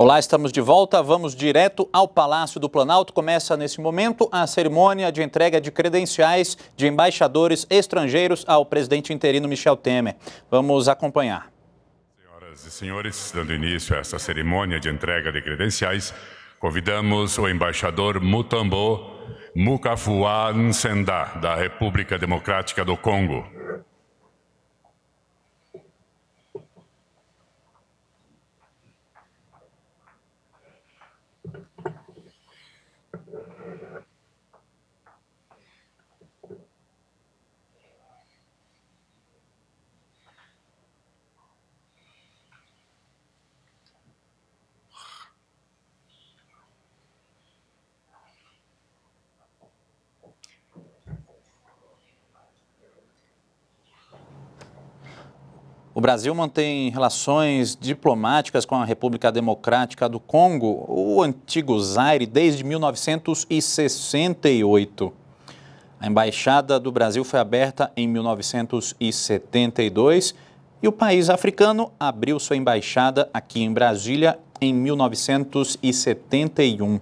Olá, estamos de volta. Vamos direto ao Palácio do Planalto. Começa nesse momento a cerimônia de entrega de credenciais de embaixadores estrangeiros ao presidente interino Michel Temer. Vamos acompanhar. Senhoras e senhores, dando início a essa cerimônia de entrega de credenciais, convidamos o embaixador Mutambo Mukafuan Senda, da República Democrática do Congo. O Brasil mantém relações diplomáticas com a República Democrática do Congo, o antigo Zaire, desde 1968. A embaixada do Brasil foi aberta em 1972 e o país africano abriu sua embaixada aqui em Brasília em 1971.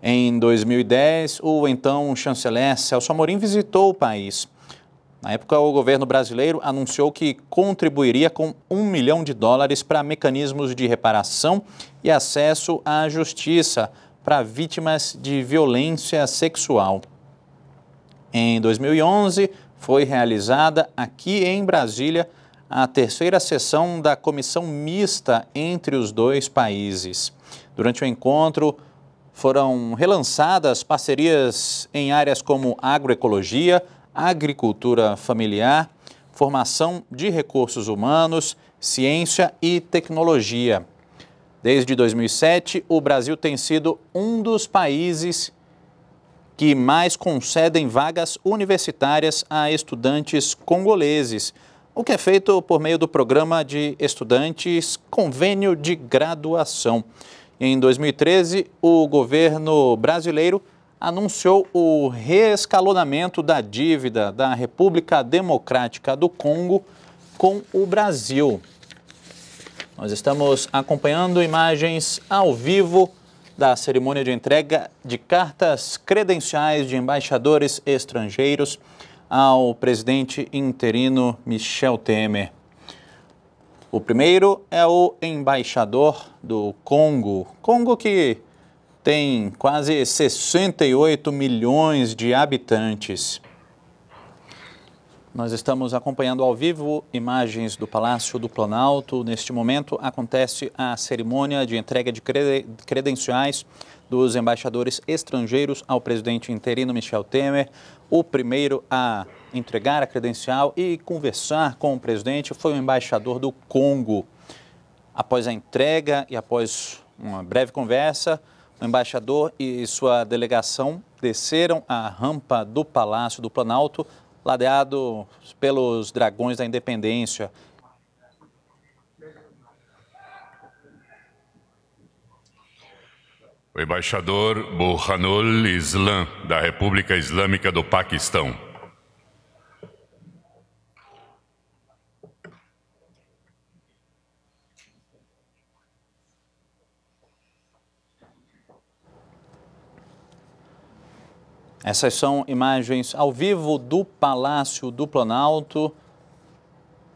Em 2010, o então chanceler Celso Amorim visitou o país. Na época, o governo brasileiro anunciou que contribuiria com um milhão de dólares para mecanismos de reparação e acesso à justiça para vítimas de violência sexual. Em 2011, foi realizada aqui em Brasília a terceira sessão da comissão mista entre os dois países. Durante o encontro, foram relançadas parcerias em áreas como agroecologia, agricultura familiar, formação de recursos humanos, ciência e tecnologia. Desde 2007, o Brasil tem sido um dos países que mais concedem vagas universitárias a estudantes congoleses, o que é feito por meio do programa de estudantes Convênio de Graduação. Em 2013, o governo brasileiro anunciou o reescalonamento da dívida da República Democrática do Congo com o Brasil. Nós estamos acompanhando imagens ao vivo da cerimônia de entrega de cartas credenciais de embaixadores estrangeiros ao presidente interino Michel Temer. O primeiro é o embaixador do Congo, Congo que tem quase 68 milhões de habitantes. Nós estamos acompanhando ao vivo imagens do Palácio do Planalto. Neste momento acontece a cerimônia de entrega de credenciais dos embaixadores estrangeiros ao presidente interino Michel Temer. O primeiro a entregar a credencial e conversar com o presidente foi o embaixador do Congo. Após a entrega e após uma breve conversa, o embaixador e sua delegação desceram a rampa do Palácio do Planalto, ladeado pelos dragões da independência. O embaixador Burhanul Islam, da República Islâmica do Paquistão, Essas são imagens ao vivo do Palácio do Planalto.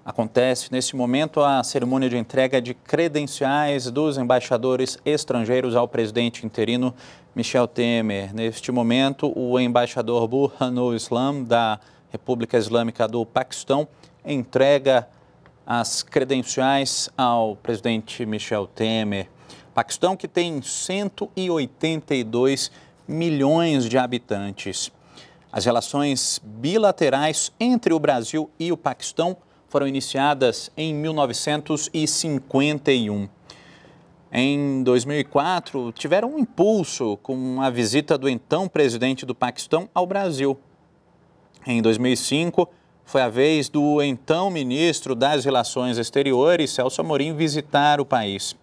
Acontece nesse momento a cerimônia de entrega de credenciais dos embaixadores estrangeiros ao presidente interino Michel Temer. Neste momento, o embaixador Burhanu Islam, da República Islâmica do Paquistão, entrega as credenciais ao presidente Michel Temer. Paquistão que tem 182 milhões de habitantes. As relações bilaterais entre o Brasil e o Paquistão foram iniciadas em 1951. Em 2004, tiveram um impulso com a visita do então presidente do Paquistão ao Brasil. Em 2005, foi a vez do então ministro das Relações Exteriores, Celso Amorim, visitar o país.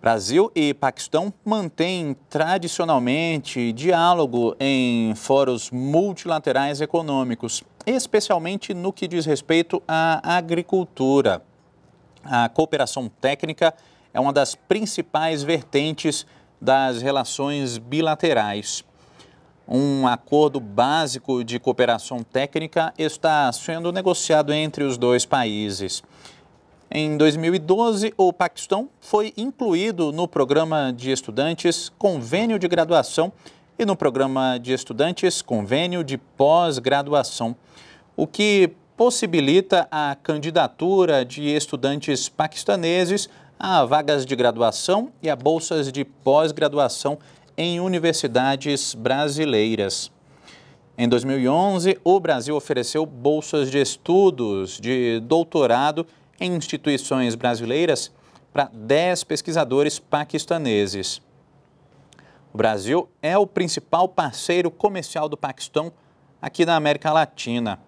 Brasil e Paquistão mantêm tradicionalmente diálogo em fóruns multilaterais econômicos, especialmente no que diz respeito à agricultura. A cooperação técnica é uma das principais vertentes das relações bilaterais. Um acordo básico de cooperação técnica está sendo negociado entre os dois países. Em 2012, o Paquistão foi incluído no programa de estudantes Convênio de Graduação e no programa de estudantes Convênio de Pós-Graduação, o que possibilita a candidatura de estudantes paquistaneses a vagas de graduação e a bolsas de pós-graduação em universidades brasileiras. Em 2011, o Brasil ofereceu bolsas de estudos de doutorado em instituições brasileiras para 10 pesquisadores paquistaneses. O Brasil é o principal parceiro comercial do Paquistão aqui na América Latina.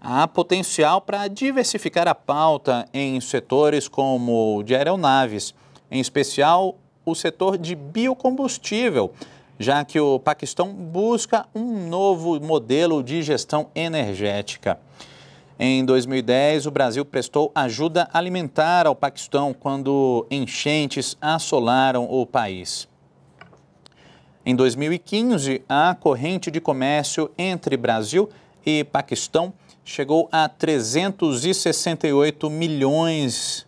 Há potencial para diversificar a pauta em setores como o de aeronaves, em especial o setor de biocombustível, já que o Paquistão busca um novo modelo de gestão energética. Em 2010, o Brasil prestou ajuda alimentar ao Paquistão quando enchentes assolaram o país. Em 2015, a corrente de comércio entre Brasil e Paquistão chegou a 368 milhões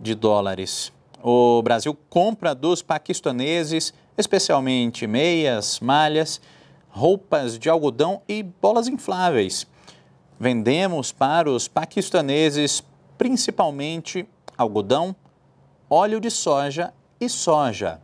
de dólares. O Brasil compra dos paquistaneses, especialmente meias, malhas, roupas de algodão e bolas infláveis. Vendemos para os paquistaneses principalmente algodão, óleo de soja e soja.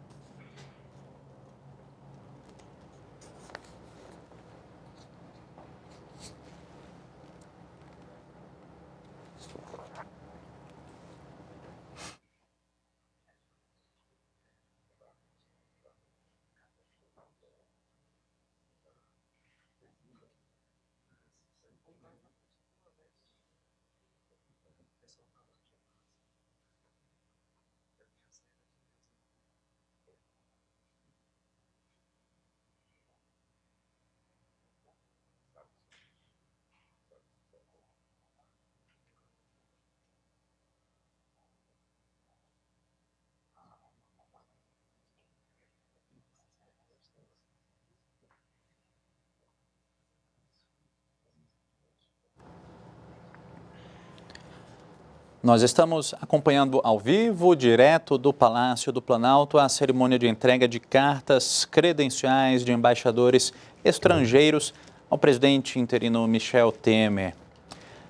Nós estamos acompanhando ao vivo, direto do Palácio do Planalto, a cerimônia de entrega de cartas credenciais de embaixadores estrangeiros ao presidente interino Michel Temer.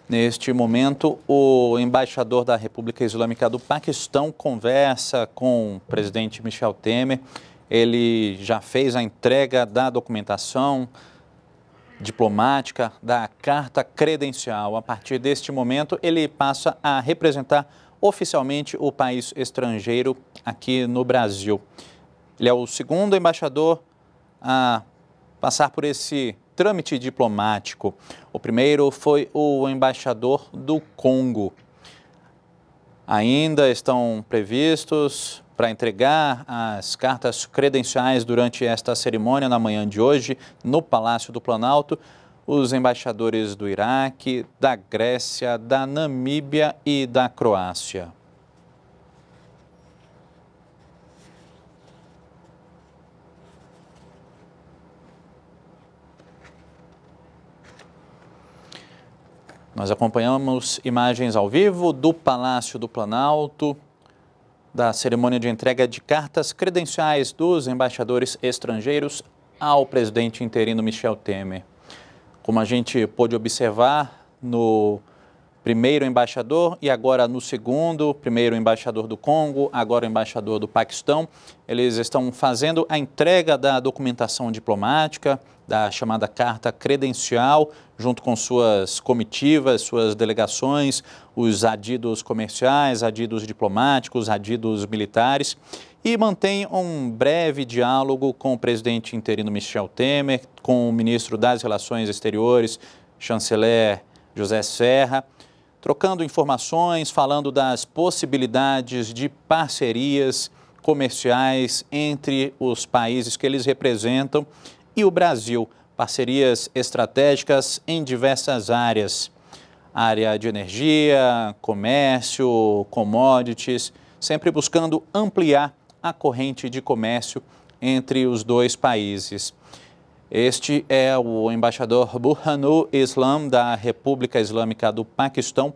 Neste momento, o embaixador da República Islâmica do Paquistão conversa com o presidente Michel Temer. Ele já fez a entrega da documentação diplomática, da carta credencial. A partir deste momento, ele passa a representar oficialmente o país estrangeiro aqui no Brasil. Ele é o segundo embaixador a passar por esse trâmite diplomático. O primeiro foi o embaixador do Congo. Ainda estão previstos para entregar as cartas credenciais durante esta cerimônia na manhã de hoje no Palácio do Planalto. Os embaixadores do Iraque, da Grécia, da Namíbia e da Croácia. Nós acompanhamos imagens ao vivo do Palácio do Planalto, da cerimônia de entrega de cartas credenciais dos embaixadores estrangeiros ao presidente interino Michel Temer. Como a gente pôde observar no primeiro embaixador e agora no segundo, primeiro embaixador do Congo, agora embaixador do Paquistão, eles estão fazendo a entrega da documentação diplomática, da chamada carta credencial junto com suas comitivas, suas delegações, os adidos comerciais, adidos diplomáticos, adidos militares, e mantém um breve diálogo com o presidente interino Michel Temer, com o ministro das Relações Exteriores, chanceler José Serra, trocando informações, falando das possibilidades de parcerias comerciais entre os países que eles representam e o Brasil parcerias estratégicas em diversas áreas. Área de energia, comércio, commodities, sempre buscando ampliar a corrente de comércio entre os dois países. Este é o embaixador Burhanu Islam da República Islâmica do Paquistão,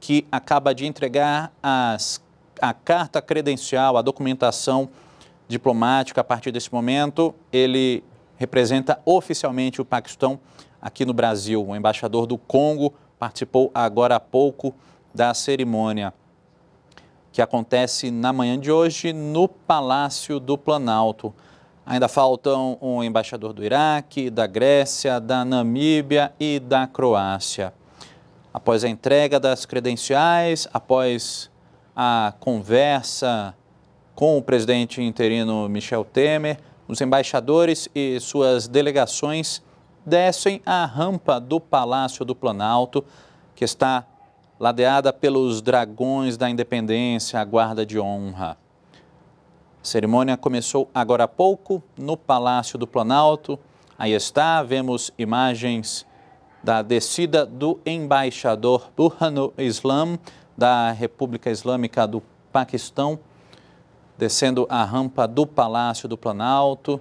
que acaba de entregar as, a carta credencial, a documentação diplomática. A partir desse momento, ele representa oficialmente o Paquistão aqui no Brasil. O embaixador do Congo participou agora há pouco da cerimônia que acontece na manhã de hoje no Palácio do Planalto. Ainda faltam o um embaixador do Iraque, da Grécia, da Namíbia e da Croácia. Após a entrega das credenciais, após a conversa com o presidente interino Michel Temer, os embaixadores e suas delegações descem a rampa do Palácio do Planalto, que está ladeada pelos dragões da independência, a guarda de honra. A cerimônia começou agora há pouco no Palácio do Planalto. Aí está, vemos imagens da descida do embaixador Burhanu Islam da República Islâmica do Paquistão descendo a rampa do Palácio do Planalto,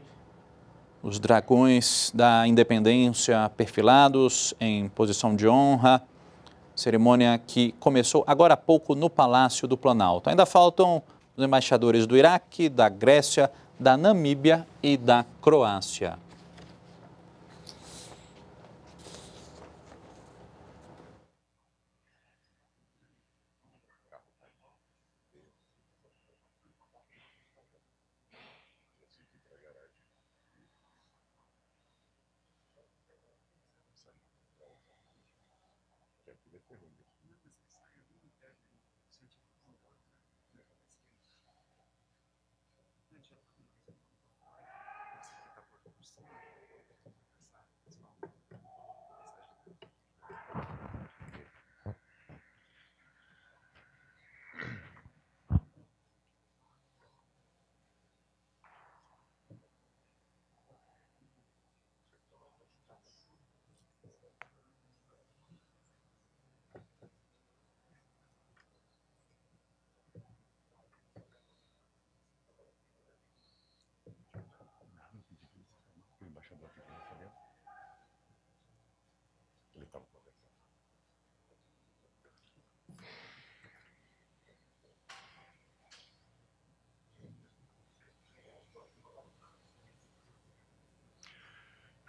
os dragões da independência perfilados em posição de honra, cerimônia que começou agora há pouco no Palácio do Planalto. Ainda faltam os embaixadores do Iraque, da Grécia, da Namíbia e da Croácia.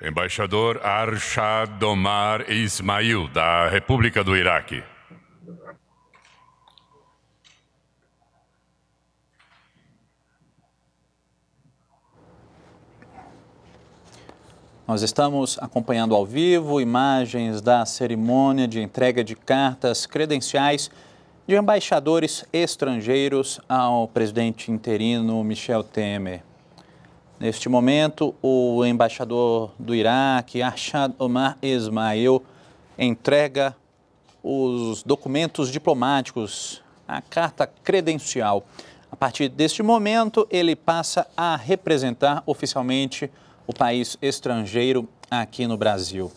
Embaixador Arshad Omar Ismail, da República do Iraque. Nós estamos acompanhando ao vivo imagens da cerimônia de entrega de cartas credenciais de embaixadores estrangeiros ao presidente interino Michel Temer. Neste momento, o embaixador do Iraque, Arshad Omar Ismail, entrega os documentos diplomáticos, a carta credencial. A partir deste momento, ele passa a representar oficialmente o país estrangeiro aqui no Brasil.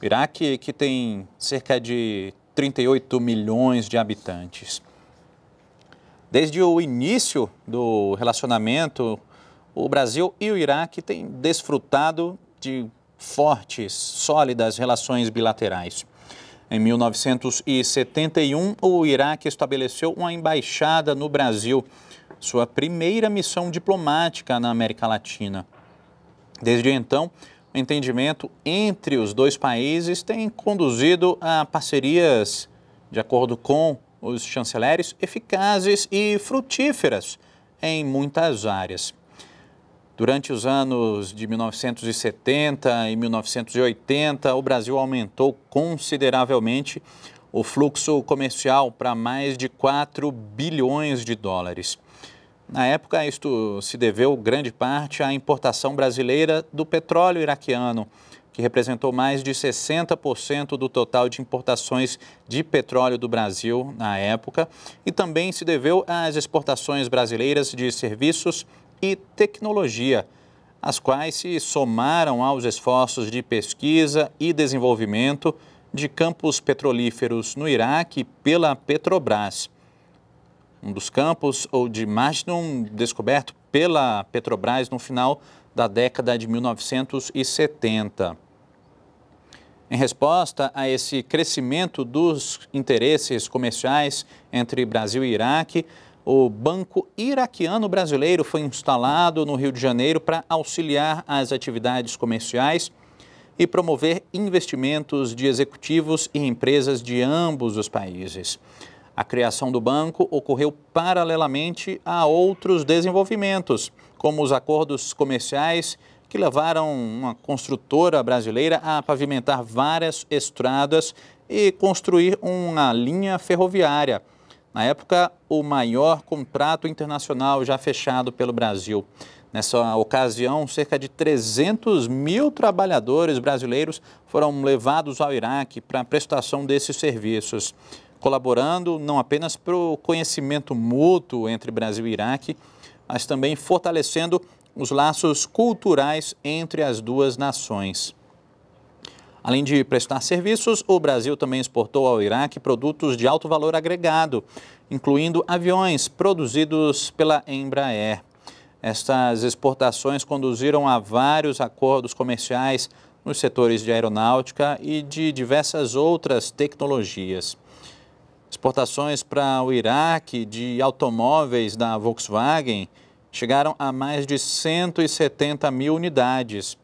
O Iraque, que tem cerca de 38 milhões de habitantes. Desde o início do relacionamento o Brasil e o Iraque têm desfrutado de fortes, sólidas relações bilaterais. Em 1971, o Iraque estabeleceu uma embaixada no Brasil, sua primeira missão diplomática na América Latina. Desde então, o entendimento entre os dois países tem conduzido a parcerias, de acordo com os chanceleres, eficazes e frutíferas em muitas áreas. Durante os anos de 1970 e 1980, o Brasil aumentou consideravelmente o fluxo comercial para mais de 4 bilhões de dólares. Na época, isto se deveu grande parte à importação brasileira do petróleo iraquiano, que representou mais de 60% do total de importações de petróleo do Brasil na época, e também se deveu às exportações brasileiras de serviços e tecnologia, as quais se somaram aos esforços de pesquisa e desenvolvimento de campos petrolíferos no Iraque pela Petrobras. Um dos campos, ou de Majdun, descoberto pela Petrobras no final da década de 1970. Em resposta a esse crescimento dos interesses comerciais entre Brasil e Iraque, o Banco Iraquiano Brasileiro foi instalado no Rio de Janeiro para auxiliar as atividades comerciais e promover investimentos de executivos e empresas de ambos os países. A criação do banco ocorreu paralelamente a outros desenvolvimentos, como os acordos comerciais que levaram uma construtora brasileira a pavimentar várias estradas e construir uma linha ferroviária na época, o maior contrato internacional já fechado pelo Brasil. Nessa ocasião, cerca de 300 mil trabalhadores brasileiros foram levados ao Iraque para a prestação desses serviços, colaborando não apenas para o conhecimento mútuo entre Brasil e Iraque, mas também fortalecendo os laços culturais entre as duas nações. Além de prestar serviços, o Brasil também exportou ao Iraque produtos de alto valor agregado, incluindo aviões produzidos pela Embraer. Estas exportações conduziram a vários acordos comerciais nos setores de aeronáutica e de diversas outras tecnologias. Exportações para o Iraque de automóveis da Volkswagen chegaram a mais de 170 mil unidades.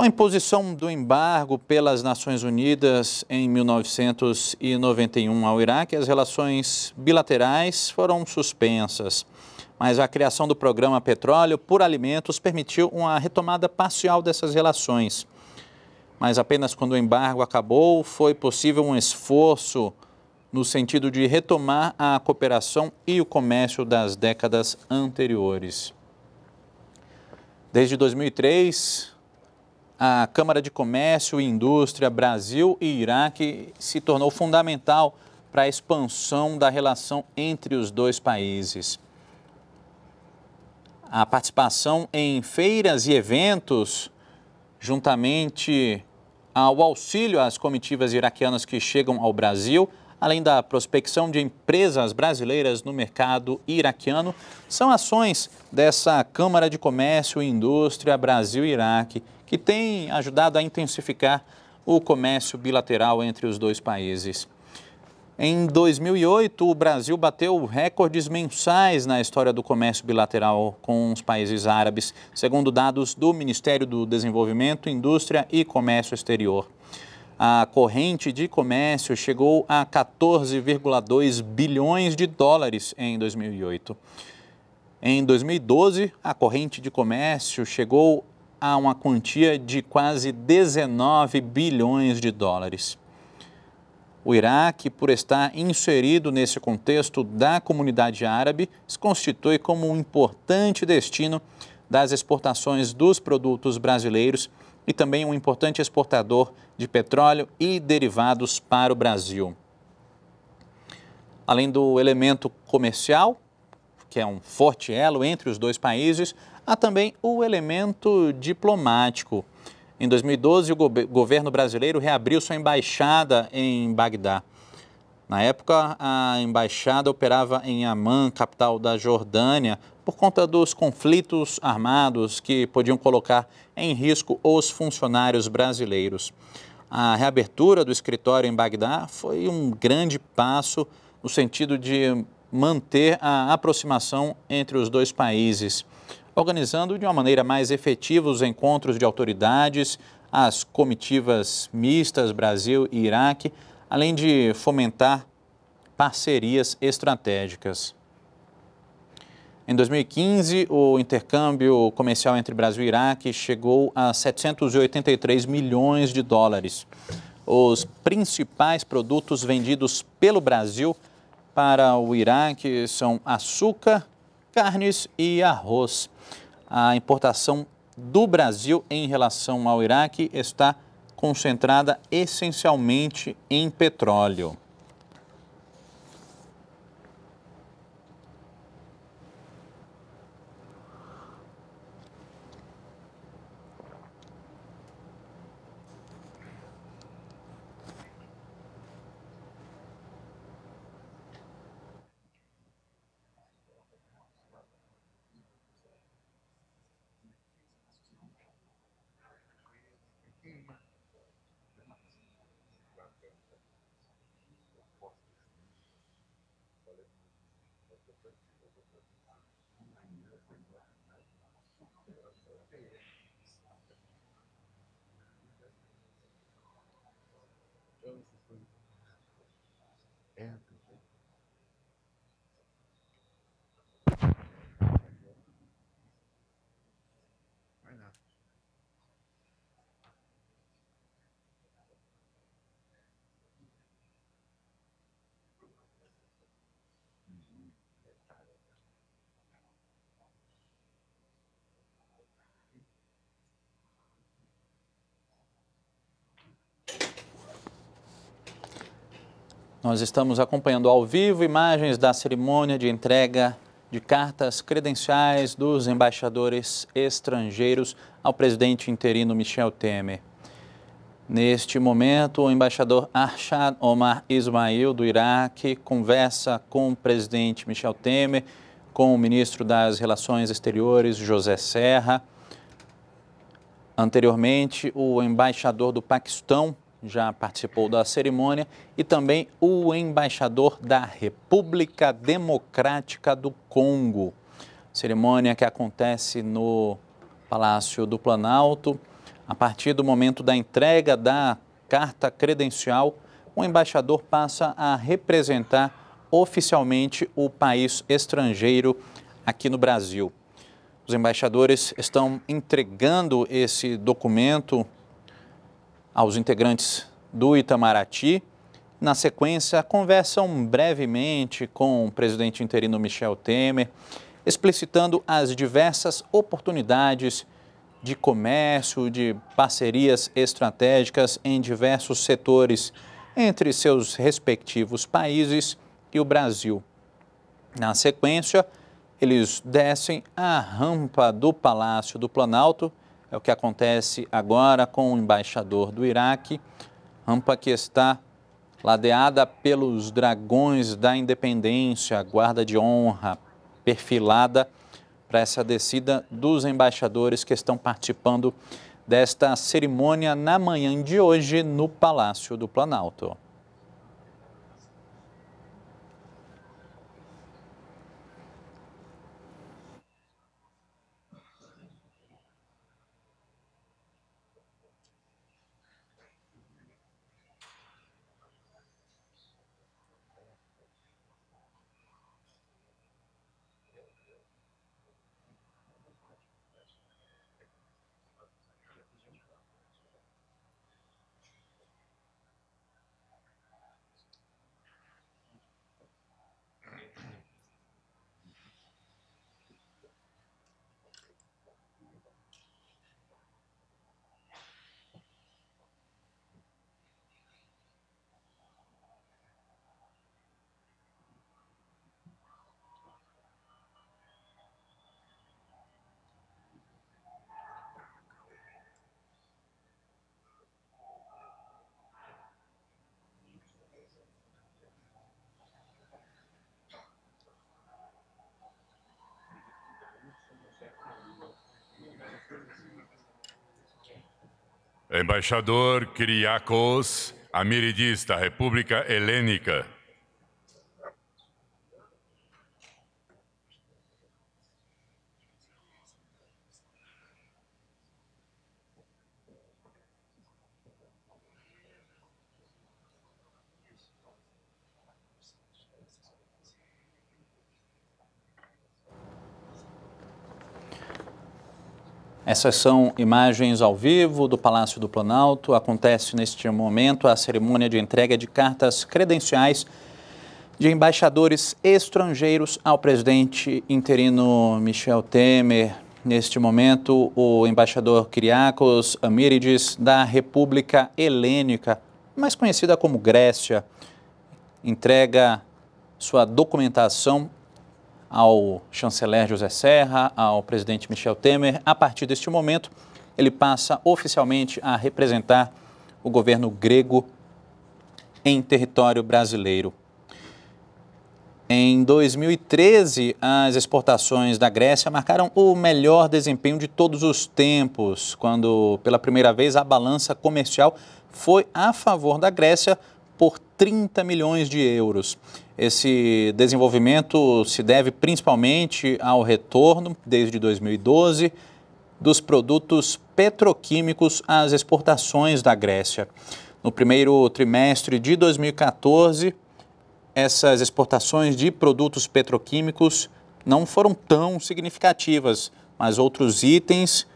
Com a imposição do embargo pelas Nações Unidas em 1991 ao Iraque, as relações bilaterais foram suspensas. Mas a criação do programa Petróleo por Alimentos permitiu uma retomada parcial dessas relações. Mas apenas quando o embargo acabou foi possível um esforço no sentido de retomar a cooperação e o comércio das décadas anteriores. Desde 2003, a Câmara de Comércio e Indústria Brasil e Iraque se tornou fundamental para a expansão da relação entre os dois países. A participação em feiras e eventos, juntamente ao auxílio às comitivas iraquianas que chegam ao Brasil, além da prospecção de empresas brasileiras no mercado iraquiano, são ações dessa Câmara de Comércio e Indústria Brasil-Iraque que tem ajudado a intensificar o comércio bilateral entre os dois países. Em 2008, o Brasil bateu recordes mensais na história do comércio bilateral com os países árabes, segundo dados do Ministério do Desenvolvimento, Indústria e Comércio Exterior. A corrente de comércio chegou a 14,2 bilhões de dólares em 2008. Em 2012, a corrente de comércio chegou a uma quantia de quase 19 bilhões de dólares. O Iraque, por estar inserido nesse contexto da comunidade árabe, se constitui como um importante destino das exportações dos produtos brasileiros e também um importante exportador de petróleo e derivados para o Brasil. Além do elemento comercial, que é um forte elo entre os dois países, Há também o elemento diplomático. Em 2012, o go governo brasileiro reabriu sua embaixada em Bagdá. Na época, a embaixada operava em Amman, capital da Jordânia, por conta dos conflitos armados que podiam colocar em risco os funcionários brasileiros. A reabertura do escritório em Bagdá foi um grande passo no sentido de manter a aproximação entre os dois países organizando de uma maneira mais efetiva os encontros de autoridades, as comitivas mistas Brasil e Iraque, além de fomentar parcerias estratégicas. Em 2015, o intercâmbio comercial entre Brasil e Iraque chegou a 783 milhões de dólares. Os principais produtos vendidos pelo Brasil para o Iraque são açúcar, carnes e arroz a importação do Brasil em relação ao Iraque está concentrada essencialmente em petróleo. Jones Nós estamos acompanhando ao vivo imagens da cerimônia de entrega de cartas credenciais dos embaixadores estrangeiros ao presidente interino Michel Temer. Neste momento, o embaixador Arshad Omar Ismail, do Iraque, conversa com o presidente Michel Temer, com o ministro das Relações Exteriores, José Serra. Anteriormente, o embaixador do Paquistão, já participou da cerimônia, e também o embaixador da República Democrática do Congo. Cerimônia que acontece no Palácio do Planalto. A partir do momento da entrega da carta credencial, o embaixador passa a representar oficialmente o país estrangeiro aqui no Brasil. Os embaixadores estão entregando esse documento aos integrantes do Itamaraty. Na sequência, conversam brevemente com o presidente interino Michel Temer, explicitando as diversas oportunidades de comércio, de parcerias estratégicas em diversos setores entre seus respectivos países e o Brasil. Na sequência, eles descem a rampa do Palácio do Planalto é o que acontece agora com o embaixador do Iraque, rampa que está ladeada pelos dragões da independência, a guarda de honra perfilada para essa descida dos embaixadores que estão participando desta cerimônia na manhã de hoje no Palácio do Planalto. Embaixador Kyriakos, Amiridis da República Helênica, Essas são imagens ao vivo do Palácio do Planalto. Acontece neste momento a cerimônia de entrega de cartas credenciais de embaixadores estrangeiros ao presidente interino Michel Temer. Neste momento, o embaixador Kyriakos Amirides, da República Helênica, mais conhecida como Grécia, entrega sua documentação ao chanceler José Serra, ao presidente Michel Temer. A partir deste momento, ele passa oficialmente a representar o governo grego em território brasileiro. Em 2013, as exportações da Grécia marcaram o melhor desempenho de todos os tempos, quando pela primeira vez a balança comercial foi a favor da Grécia por 30 milhões de euros. Esse desenvolvimento se deve principalmente ao retorno, desde 2012, dos produtos petroquímicos às exportações da Grécia. No primeiro trimestre de 2014, essas exportações de produtos petroquímicos não foram tão significativas, mas outros itens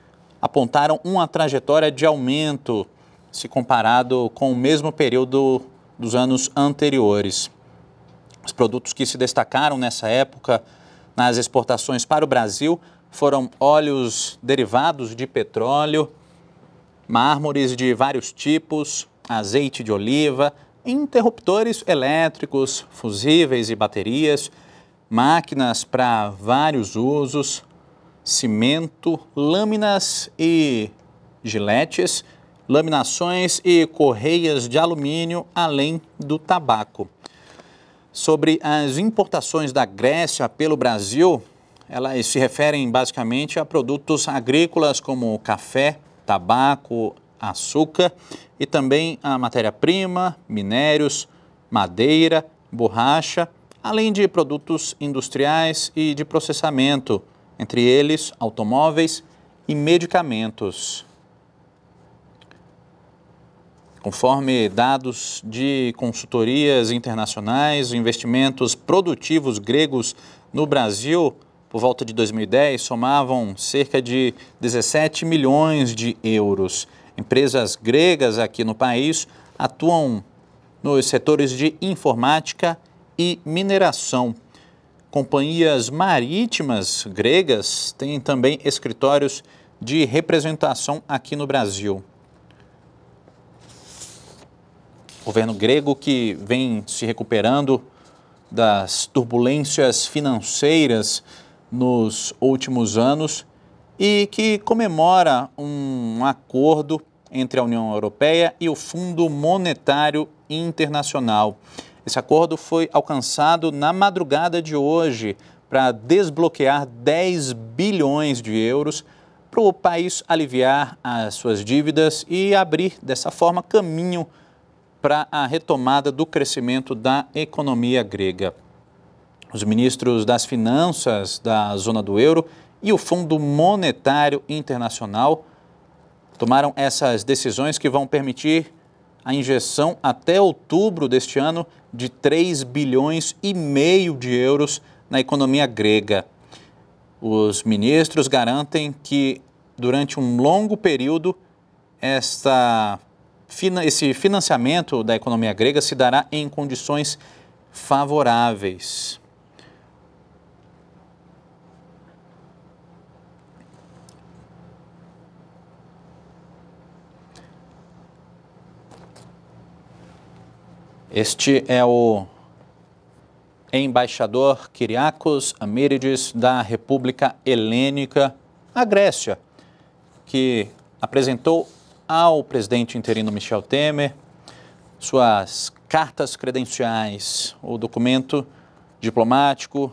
apontaram uma trajetória de aumento se comparado com o mesmo período dos anos anteriores. Os produtos que se destacaram nessa época nas exportações para o Brasil foram óleos derivados de petróleo, mármores de vários tipos, azeite de oliva, interruptores elétricos, fusíveis e baterias, máquinas para vários usos, cimento, lâminas e giletes, laminações e correias de alumínio, além do tabaco sobre as importações da Grécia pelo Brasil. Elas se referem basicamente a produtos agrícolas como café, tabaco, açúcar e também a matéria-prima, minérios, madeira, borracha, além de produtos industriais e de processamento, entre eles automóveis e medicamentos. Conforme dados de consultorias internacionais, investimentos produtivos gregos no Brasil, por volta de 2010, somavam cerca de 17 milhões de euros. Empresas gregas aqui no país atuam nos setores de informática e mineração. Companhias marítimas gregas têm também escritórios de representação aqui no Brasil. governo grego que vem se recuperando das turbulências financeiras nos últimos anos e que comemora um acordo entre a União Europeia e o Fundo Monetário Internacional. Esse acordo foi alcançado na madrugada de hoje para desbloquear 10 bilhões de euros para o país aliviar as suas dívidas e abrir dessa forma caminho para para a retomada do crescimento da economia grega. Os ministros das Finanças da zona do euro e o Fundo Monetário Internacional tomaram essas decisões que vão permitir a injeção até outubro deste ano de 3 bilhões e meio de euros na economia grega. Os ministros garantem que durante um longo período esta esse financiamento da economia grega se dará em condições favoráveis. Este é o embaixador Kyriakos Amírides da República Helênica, a Grécia, que apresentou ao presidente interino Michel Temer, suas cartas credenciais, o documento diplomático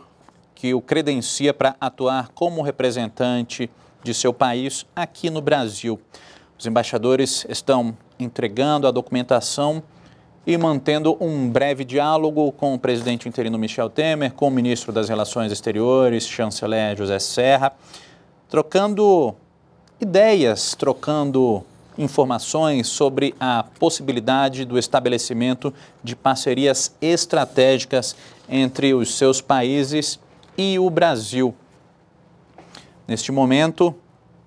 que o credencia para atuar como representante de seu país aqui no Brasil. Os embaixadores estão entregando a documentação e mantendo um breve diálogo com o presidente interino Michel Temer, com o ministro das Relações Exteriores, chanceler José Serra, trocando ideias, trocando informações sobre a possibilidade do estabelecimento de parcerias estratégicas entre os seus países e o Brasil. Neste momento,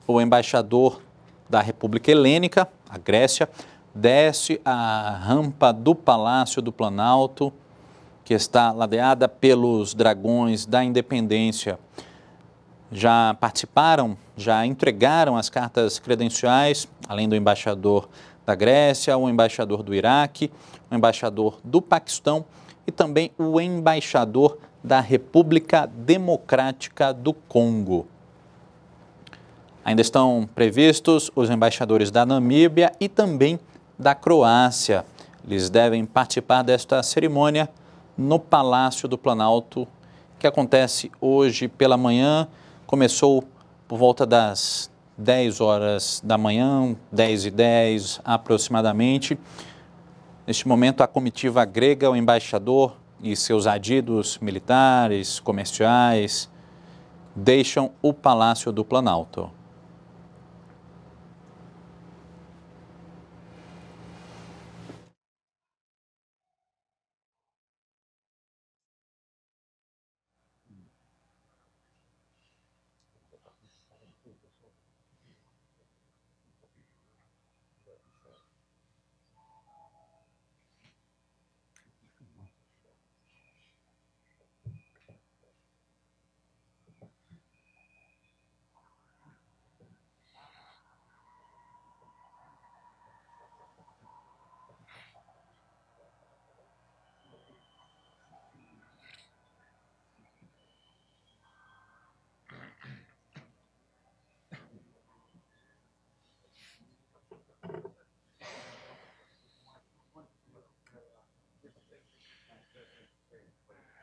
o embaixador da República Helênica, a Grécia, desce a rampa do Palácio do Planalto, que está ladeada pelos dragões da independência já participaram, já entregaram as cartas credenciais, além do embaixador da Grécia, o embaixador do Iraque, o embaixador do Paquistão e também o embaixador da República Democrática do Congo. Ainda estão previstos os embaixadores da Namíbia e também da Croácia. Eles devem participar desta cerimônia no Palácio do Planalto, que acontece hoje pela manhã começou por volta das 10 horas da manhã, 10 e 10 aproximadamente. Neste momento, a comitiva grega, o embaixador e seus adidos militares, comerciais, deixam o Palácio do Planalto. that you said.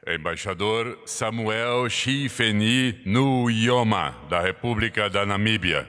Embaixador Samuel Chifeni Nuyoma, da República da Namíbia.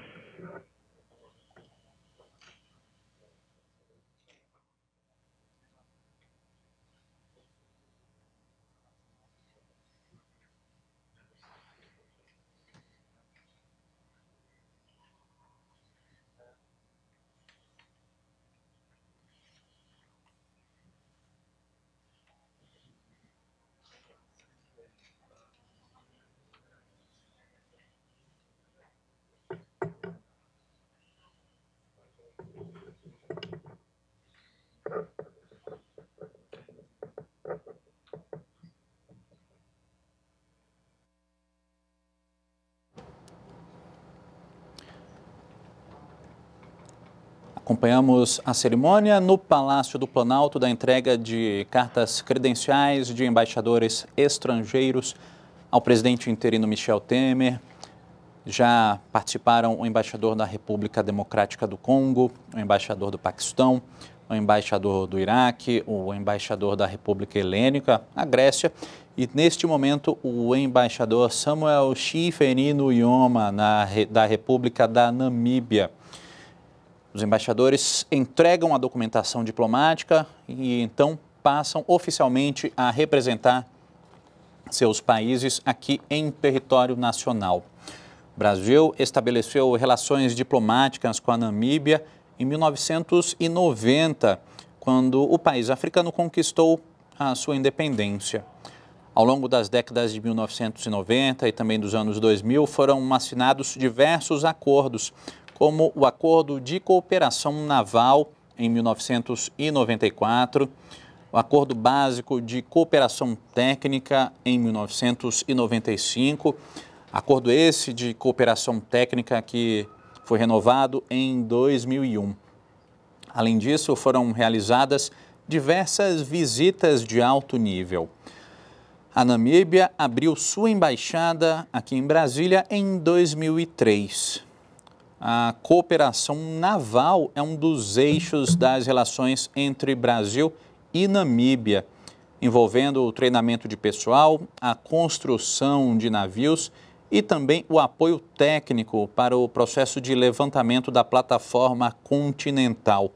Acompanhamos a cerimônia no Palácio do Planalto da entrega de cartas credenciais de embaixadores estrangeiros ao presidente interino Michel Temer. Já participaram o embaixador da República Democrática do Congo, o embaixador do Paquistão, o embaixador do Iraque, o embaixador da República Helênica, a Grécia, e neste momento o embaixador Samuel Chifenino Yoma, na, da República da Namíbia. Os embaixadores entregam a documentação diplomática e então passam oficialmente a representar seus países aqui em território nacional. O Brasil estabeleceu relações diplomáticas com a Namíbia em 1990, quando o país africano conquistou a sua independência. Ao longo das décadas de 1990 e também dos anos 2000, foram assinados diversos acordos como o Acordo de Cooperação Naval em 1994, o Acordo Básico de Cooperação Técnica em 1995, acordo esse de cooperação técnica que foi renovado em 2001. Além disso, foram realizadas diversas visitas de alto nível. A Namíbia abriu sua embaixada aqui em Brasília em 2003 a cooperação naval é um dos eixos das relações entre Brasil e Namíbia, envolvendo o treinamento de pessoal, a construção de navios e também o apoio técnico para o processo de levantamento da plataforma continental.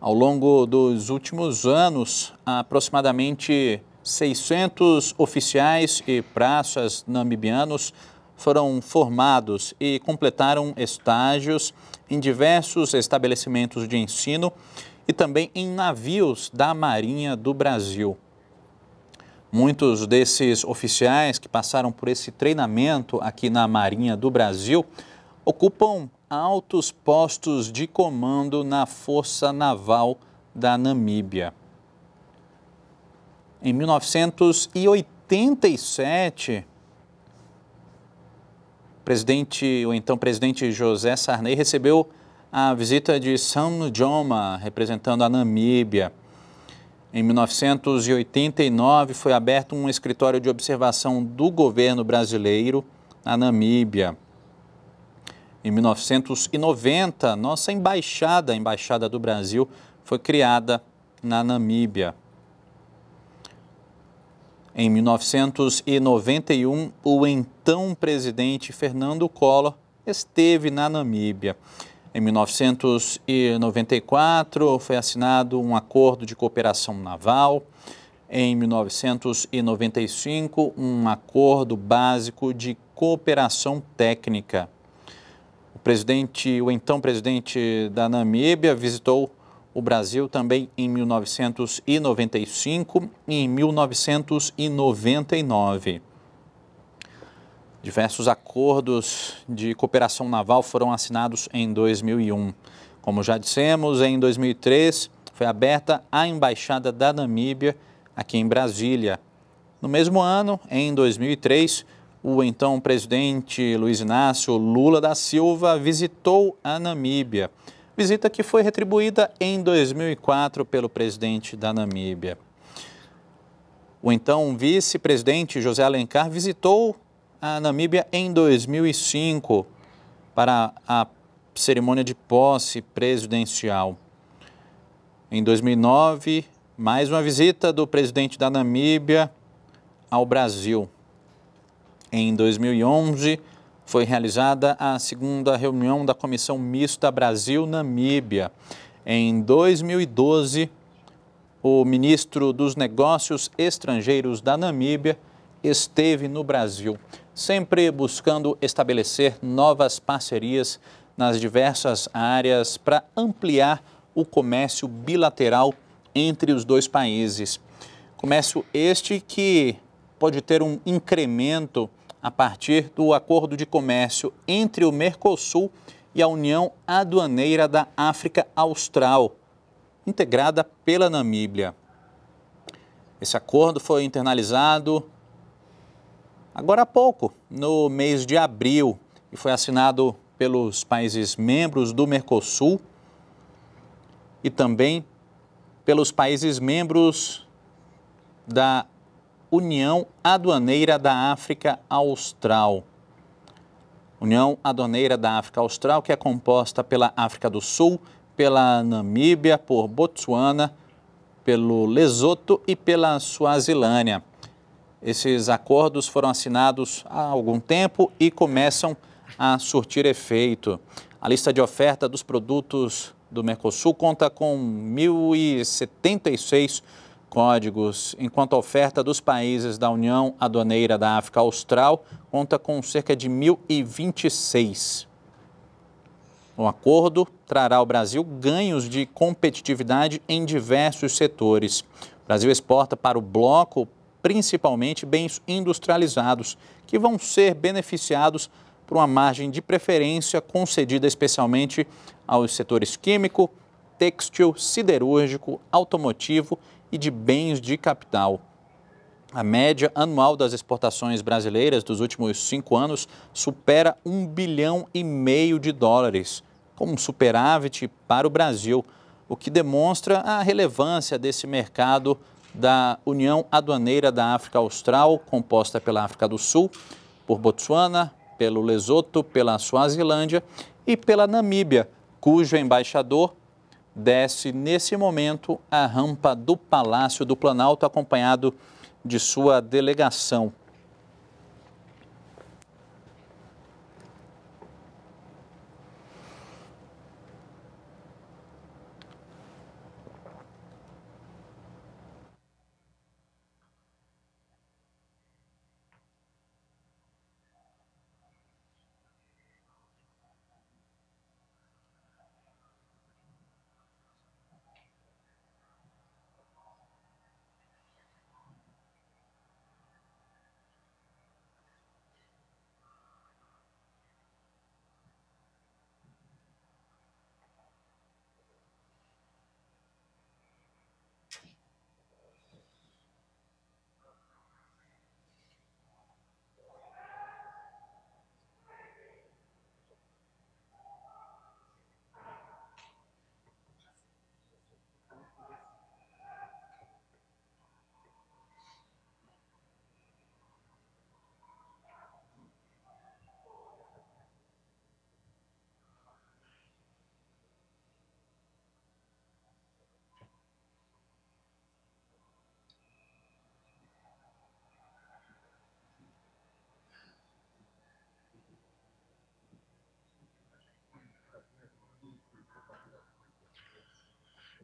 Ao longo dos últimos anos, aproximadamente 600 oficiais e praças namibianos foram formados e completaram estágios em diversos estabelecimentos de ensino e também em navios da Marinha do Brasil. Muitos desses oficiais que passaram por esse treinamento aqui na Marinha do Brasil ocupam altos postos de comando na Força Naval da Namíbia. Em 1987, presidente, o então presidente José Sarney recebeu a visita de Sam Nujoma, representando a Namíbia. Em 1989 foi aberto um escritório de observação do governo brasileiro na Namíbia. Em 1990, nossa embaixada, a Embaixada do Brasil, foi criada na Namíbia. Em 1991, o então presidente Fernando Collor esteve na Namíbia. Em 1994, foi assinado um acordo de cooperação naval. Em 1995, um acordo básico de cooperação técnica. O presidente, o então presidente da Namíbia, visitou o Brasil também em 1995 e em 1999. Diversos acordos de cooperação naval foram assinados em 2001. Como já dissemos, em 2003 foi aberta a Embaixada da Namíbia aqui em Brasília. No mesmo ano, em 2003, o então presidente Luiz Inácio Lula da Silva visitou a Namíbia visita que foi retribuída em 2004 pelo presidente da Namíbia. O então vice-presidente José Alencar visitou a Namíbia em 2005 para a cerimônia de posse presidencial. Em 2009, mais uma visita do presidente da Namíbia ao Brasil. Em 2011, foi realizada a segunda reunião da Comissão Mista Brasil-Namíbia. Em 2012, o ministro dos Negócios Estrangeiros da Namíbia esteve no Brasil, sempre buscando estabelecer novas parcerias nas diversas áreas para ampliar o comércio bilateral entre os dois países. Comércio este que pode ter um incremento a partir do acordo de comércio entre o Mercosul e a União Aduaneira da África Austral, integrada pela Namíbia. Esse acordo foi internalizado agora há pouco, no mês de abril, e foi assinado pelos países membros do Mercosul e também pelos países membros da União Aduaneira da África Austral. União Aduaneira da África Austral, que é composta pela África do Sul, pela Namíbia, por Botsuana, pelo Lesoto e pela Suazilândia. Esses acordos foram assinados há algum tempo e começam a surtir efeito. A lista de oferta dos produtos do Mercosul conta com 1.076 códigos, enquanto a oferta dos países da União Aduaneira da África Austral conta com cerca de 1.026. O acordo trará ao Brasil ganhos de competitividade em diversos setores. O Brasil exporta para o bloco principalmente bens industrializados, que vão ser beneficiados por uma margem de preferência concedida especialmente aos setores químico, textil, siderúrgico, automotivo e de bens de capital. A média anual das exportações brasileiras dos últimos cinco anos supera um bilhão e meio de dólares, como um superávit para o Brasil, o que demonstra a relevância desse mercado da União Aduaneira da África Austral, composta pela África do Sul, por Botsuana, pelo Lesoto, pela Suazilândia e pela Namíbia, cujo embaixador desce nesse momento a rampa do Palácio do Planalto, acompanhado de sua delegação.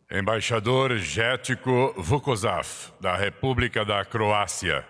Embaixador Jético Vukosav da República da Croácia.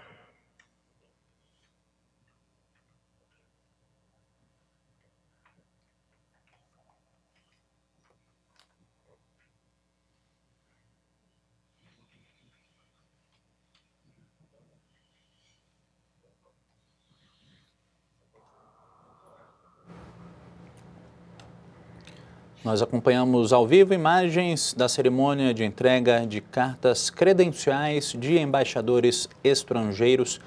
Nós acompanhamos ao vivo imagens da cerimônia de entrega de cartas credenciais de embaixadores estrangeiros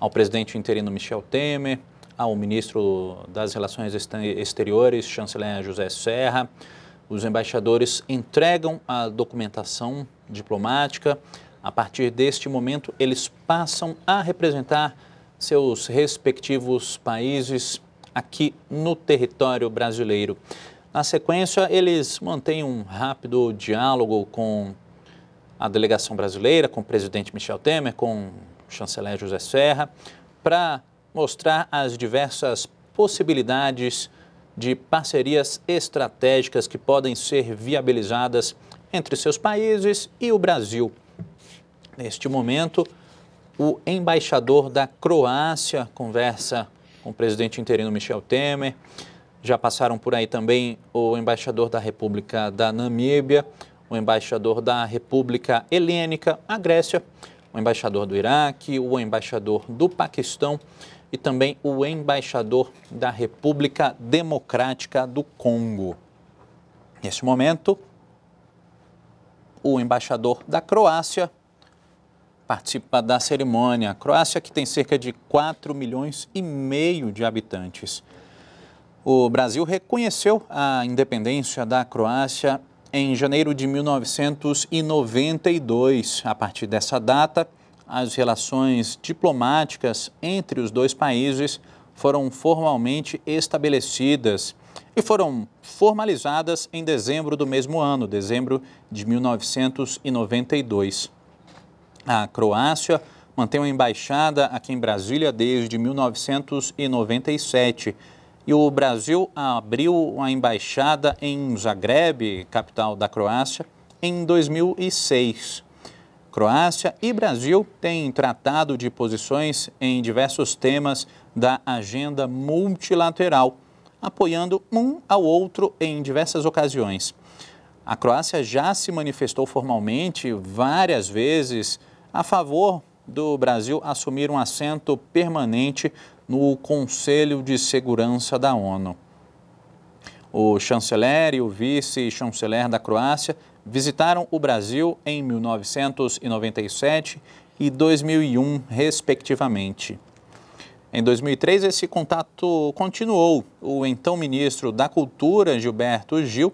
ao presidente interino Michel Temer, ao ministro das Relações Exteriores, chanceler José Serra. Os embaixadores entregam a documentação diplomática. A partir deste momento, eles passam a representar seus respectivos países aqui no território brasileiro. Na sequência, eles mantêm um rápido diálogo com a delegação brasileira, com o presidente Michel Temer, com o chanceler José Serra, para mostrar as diversas possibilidades de parcerias estratégicas que podem ser viabilizadas entre seus países e o Brasil. Neste momento, o embaixador da Croácia conversa com o presidente interino Michel Temer. Já passaram por aí também o embaixador da República da Namíbia, o embaixador da República Helênica, a Grécia, o embaixador do Iraque, o embaixador do Paquistão e também o embaixador da República Democrática do Congo. Neste momento, o embaixador da Croácia participa da cerimônia. A Croácia, que tem cerca de 4 milhões e meio de habitantes, o Brasil reconheceu a independência da Croácia em janeiro de 1992. A partir dessa data, as relações diplomáticas entre os dois países foram formalmente estabelecidas e foram formalizadas em dezembro do mesmo ano, dezembro de 1992. A Croácia mantém uma embaixada aqui em Brasília desde 1997 e o Brasil abriu a embaixada em Zagreb, capital da Croácia, em 2006. Croácia e Brasil têm tratado de posições em diversos temas da agenda multilateral, apoiando um ao outro em diversas ocasiões. A Croácia já se manifestou formalmente várias vezes a favor do Brasil assumir um assento permanente no Conselho de Segurança da ONU. O chanceler e o vice-chanceler da Croácia visitaram o Brasil em 1997 e 2001, respectivamente. Em 2003, esse contato continuou. O então ministro da Cultura, Gilberto Gil,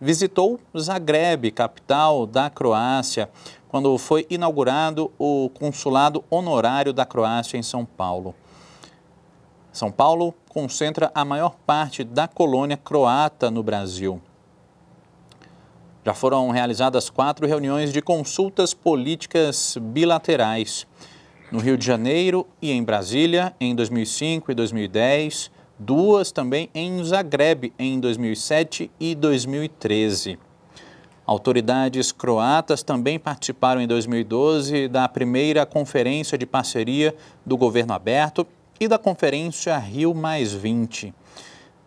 visitou Zagreb, capital da Croácia, quando foi inaugurado o consulado honorário da Croácia em São Paulo. São Paulo concentra a maior parte da colônia croata no Brasil. Já foram realizadas quatro reuniões de consultas políticas bilaterais. No Rio de Janeiro e em Brasília, em 2005 e 2010, duas também em Zagreb, em 2007 e 2013. Autoridades croatas também participaram em 2012 da primeira conferência de parceria do governo aberto e da Conferência Rio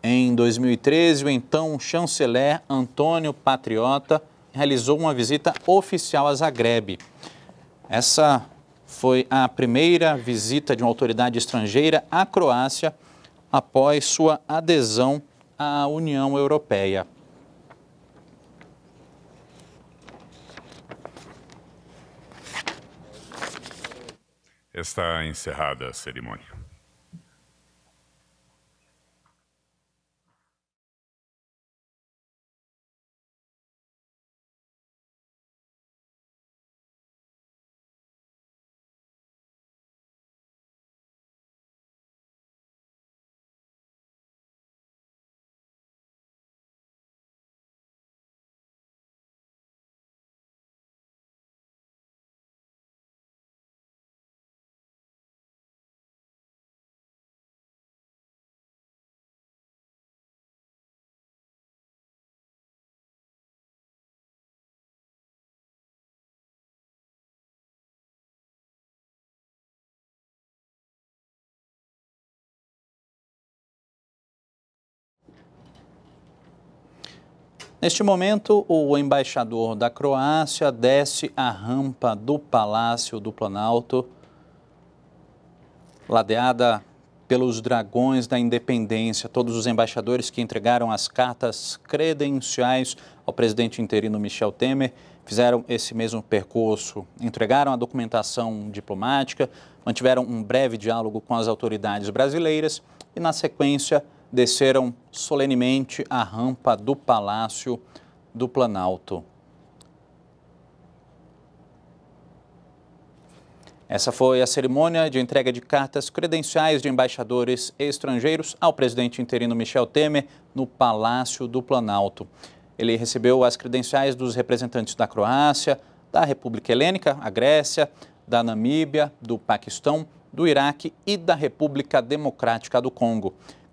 Em 2013, o então chanceler Antônio Patriota realizou uma visita oficial a Zagreb. Essa foi a primeira visita de uma autoridade estrangeira à Croácia após sua adesão à União Europeia. Está encerrada a cerimônia. Neste momento, o embaixador da Croácia desce a rampa do Palácio do Planalto, ladeada pelos dragões da independência, todos os embaixadores que entregaram as cartas credenciais ao presidente interino Michel Temer fizeram esse mesmo percurso, entregaram a documentação diplomática, mantiveram um breve diálogo com as autoridades brasileiras e, na sequência, desceram solenemente a rampa do Palácio do Planalto. Essa foi a cerimônia de entrega de cartas credenciais de embaixadores estrangeiros ao presidente interino Michel Temer no Palácio do Planalto. Ele recebeu as credenciais dos representantes da Croácia, da República Helênica, a Grécia, da Namíbia, do Paquistão, do Iraque e da República Democrática do Congo.